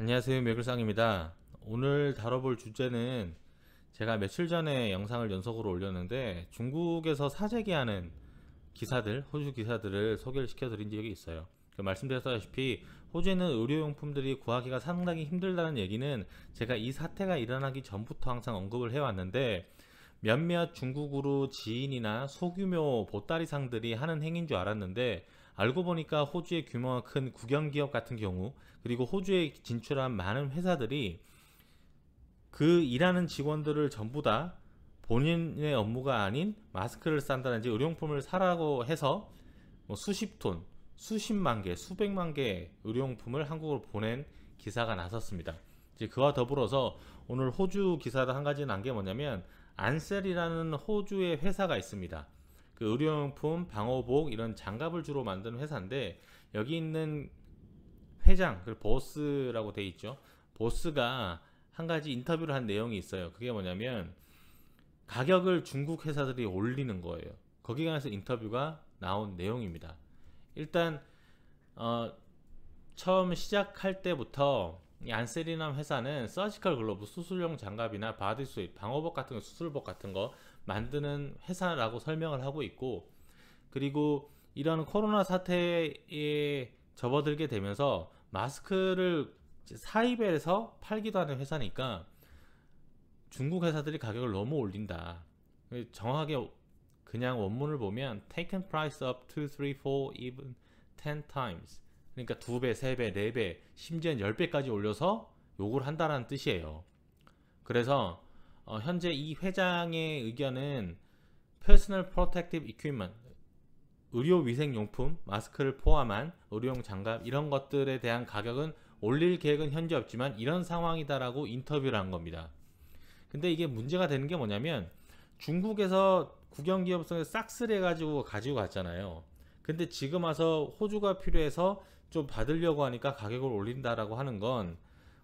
안녕하세요 매글상입니다 오늘 다뤄볼 주제는 제가 며칠 전에 영상을 연속으로 올렸는데 중국에서 사재기하는 기사들 호주 기사들을 소개를 시켜 드린 적이 있어요 그 말씀드렸다시피 호주에는 의료용품들이 구하기가 상당히 힘들다는 얘기는 제가 이 사태가 일어나기 전부터 항상 언급을 해왔는데 몇몇 중국으로 지인이나 소규모 보따리상들이 하는 행인 줄 알았는데 알고 보니까 호주의 규모가 큰 국영기업 같은 경우 그리고 호주에 진출한 많은 회사들이 그 일하는 직원들을 전부 다 본인의 업무가 아닌 마스크를 싼다든지 의료용품을 사라고 해서 뭐 수십 톤, 수십만 개, 수백만 개의 의료용품을 한국으로 보낸 기사가 나섰습니다. 이제 그와 더불어서 오늘 호주 기사를 한 가지 난게 뭐냐면 안셀이라는 호주의 회사가 있습니다. 그 의료용품, 방호복 이런 장갑을 주로 만드는 회사인데 여기 있는 회장, 그 보스라고 돼 있죠. 보스가 한 가지 인터뷰를 한 내용이 있어요. 그게 뭐냐면 가격을 중국 회사들이 올리는 거예요. 거기가서 인터뷰가 나온 내용입니다. 일단 어, 처음 시작할 때부터 안세리남 회사는 서지컬 글로브 수술용 장갑이나 바디수입, 방호복 같은 거, 수술복 같은 거 만드는 회사라고 설명을 하고 있고 그리고 이런 코로나 사태에 접어들게 되면서 마스크를 사입에서 팔기도 하는 회사니까 중국 회사들이 가격을 너무 올린다. 정확하게 그냥 원문을 보면 taken price up 2, 3, 4, even 10 times. 그러니까 두 배, 세 배, 네 배, 심지어는 열 배까지 올려서 욕을 한다는 뜻이에요. 그래서 어, 현재 이 회장의 의견은 Personal Protective Equipment 의료위생용품, 마스크를 포함한 의료용 장갑 이런 것들에 대한 가격은 올릴 계획은 현재 없지만 이런 상황이다라고 인터뷰를 한 겁니다. 근데 이게 문제가 되는 게 뭐냐면 중국에서 국영기업성에 싹쓸 해가지고 가지고 갔잖아요. 근데 지금 와서 호주가 필요해서 좀 받으려고 하니까 가격을 올린다라고 하는 건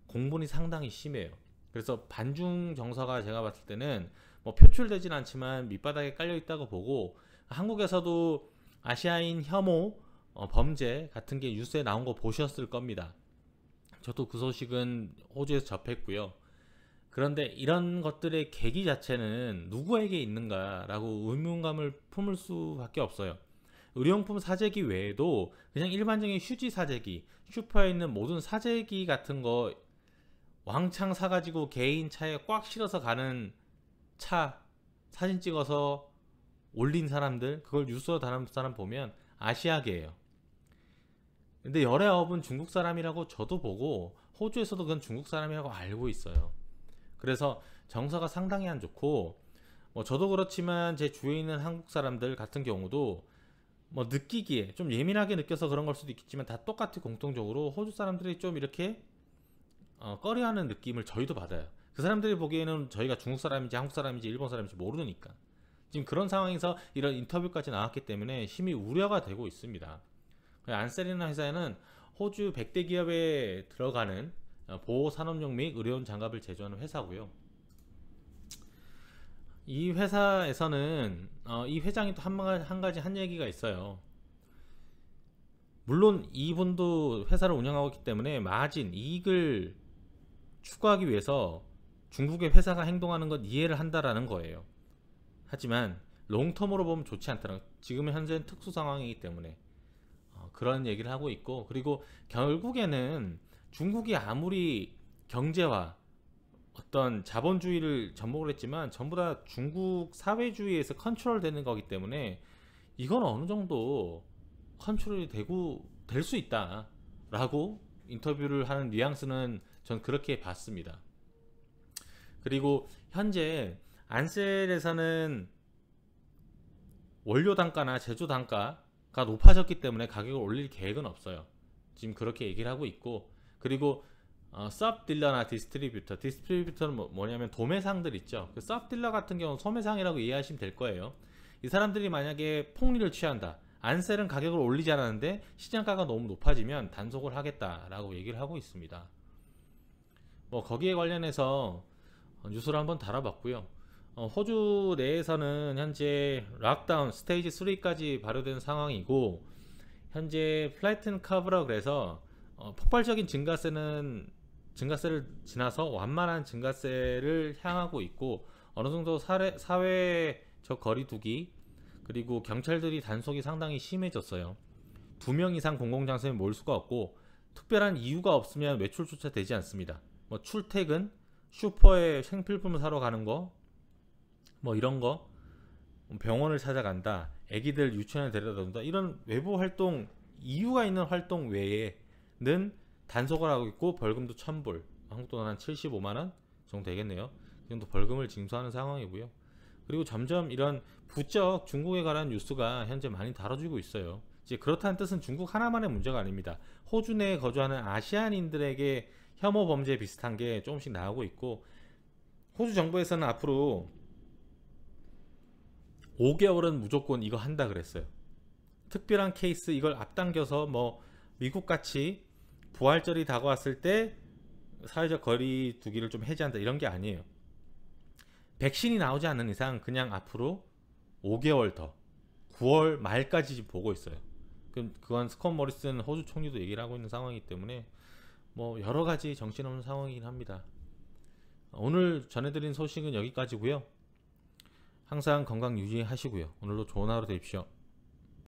공분이 상당히 심해요. 그래서 반중 정서가 제가 봤을 때는 뭐 표출되진 않지만 밑바닥에 깔려 있다고 보고 한국에서도 아시아인 혐오 어, 범죄 같은 게 뉴스에 나온 거 보셨을 겁니다. 저도 그 소식은 호주에서 접했고요. 그런데 이런 것들의 계기 자체는 누구에게 있는가라고 의문감을 품을 수밖에 없어요. 의료용품 사재기 외에도 그냥 일반적인 휴지 사재기, 슈퍼에 있는 모든 사재기 같은 거 왕창 사가지고 개인 차에 꽉 실어서 가는 차 사진 찍어서 올린 사람들, 그걸 뉴스로 다는 사람 보면 아시아계예요. 근데 열애업은 중국 사람이라고 저도 보고 호주에서도 그건 중국 사람이라고 알고 있어요. 그래서 정서가 상당히 안 좋고 뭐 저도 그렇지만 제 주위에 있는 한국 사람들 같은 경우도 뭐 느끼기에 좀 예민하게 느껴서 그런 걸 수도 있겠지만 다 똑같이 공통적으로 호주 사람들이 좀 이렇게 어, 꺼려하는 느낌을 저희도 받아요. 그 사람들이 보기에는 저희가 중국 사람인지 한국 사람인지 일본 사람인지 모르니까 지금 그런 상황에서 이런 인터뷰까지 나왔기 때문에 심히 우려가 되고 있습니다. 그 안세리나 회사에는 호주 100대 기업에 들어가는 어, 보호 산업용 및 의료원 장갑을 제조하는 회사고요. 이 회사에서는 어, 이 회장이 또 한, 한 가지 한 얘기가 있어요. 물론 이분도 회사를 운영하고 있기 때문에 마진, 이익을 추구하기 위해서 중국의 회사가 행동하는 것 이해를 한다라는 거예요. 하지만 롱텀으로 보면 좋지 않다는 지금 현재 는 특수 상황이기 때문에 어, 그런 얘기를 하고 있고 그리고 결국에는 중국이 아무리 경제화 어떤 자본주의를 접목을 했지만 전부 다 중국 사회주의에서 컨트롤 되는 거기 때문에 이건 어느 정도 컨트롤이 되고 될 수 있다 라고 인터뷰를 하는 뉘앙스는 전 그렇게 봤습니다 그리고 현재 안셀에서는 원료 단가나 제조 단가가 높아졌기 때문에 가격을 올릴 계획은 없어요 지금 그렇게 얘기를 하고 있고 그리고 서 어, 쌉딜러나 디스트리뷰터 디스트리뷰터는 뭐, 냐면 도매상들 있죠 그 쌉딜러 같은 경우는 소매상이라고 이해하시면 될 거예요 이 사람들이 만약에 폭리를 취한다 안셀은 가격을 올리지 않았는데 시장가가 너무 높아지면 단속을 하겠다라고 얘기를 하고 있습니다 뭐 거기에 관련해서 뉴스를 한번 달아봤고요 어, 호주 내에서는 현재 락다운 스테이지 3까지 발효된 상황이고 현재 플라이튼 카브라 그래서 어, 폭발적인 증가세는 증가세를 지나서 완만한 증가세를 향하고 있고 어느 정도 사회, 사회적 거리두기 그리고 경찰들이 단속이 상당히 심해졌어요. 두 명 이상 공공장소에 몰 수가 없고 특별한 이유가 없으면 외출조차 되지 않습니다. 뭐 출퇴근, 슈퍼에 생필품 사러 가는 거, 뭐 이런 거, 병원을 찾아간다, 아기들 유치원에 데려다 준다 이런 외부 활동 이유가 있는 활동 외에는 단속을 하고 있고 벌금도 1000불 한국 돈한 75만원 정도 되겠네요 그 정도 벌금을 징수하는 상황이고요 그리고 점점 이런 부쩍 중국에 관한 뉴스가 현재 많이 다뤄지고 있어요 이제 그렇다는 뜻은 중국 하나만의 문제가 아닙니다 호주 내에 거주하는 아시안인들에게 혐오 범죄 비슷한 게 조금씩 나오고 있고 호주 정부에서는 앞으로 5개월은 무조건 이거 한다 그랬어요 특별한 케이스 이걸 앞당겨서 뭐 미국같이 부활절이 다가왔을 때 사회적 거리 두기를 좀 해제한다 이런 게 아니에요. 백신이 나오지 않는 이상 그냥 앞으로 5개월 더 9월 말까지 보고 있어요. 그 그건 스콧 머리슨 호주 총리도 얘기를 하고 있는 상황이기 때문에 뭐 여러 가지 정신없는 상황이긴 합니다. 오늘 전해드린 소식은 여기까지고요. 항상 건강 유지하시고요. 오늘도 좋은 하루 되십시오.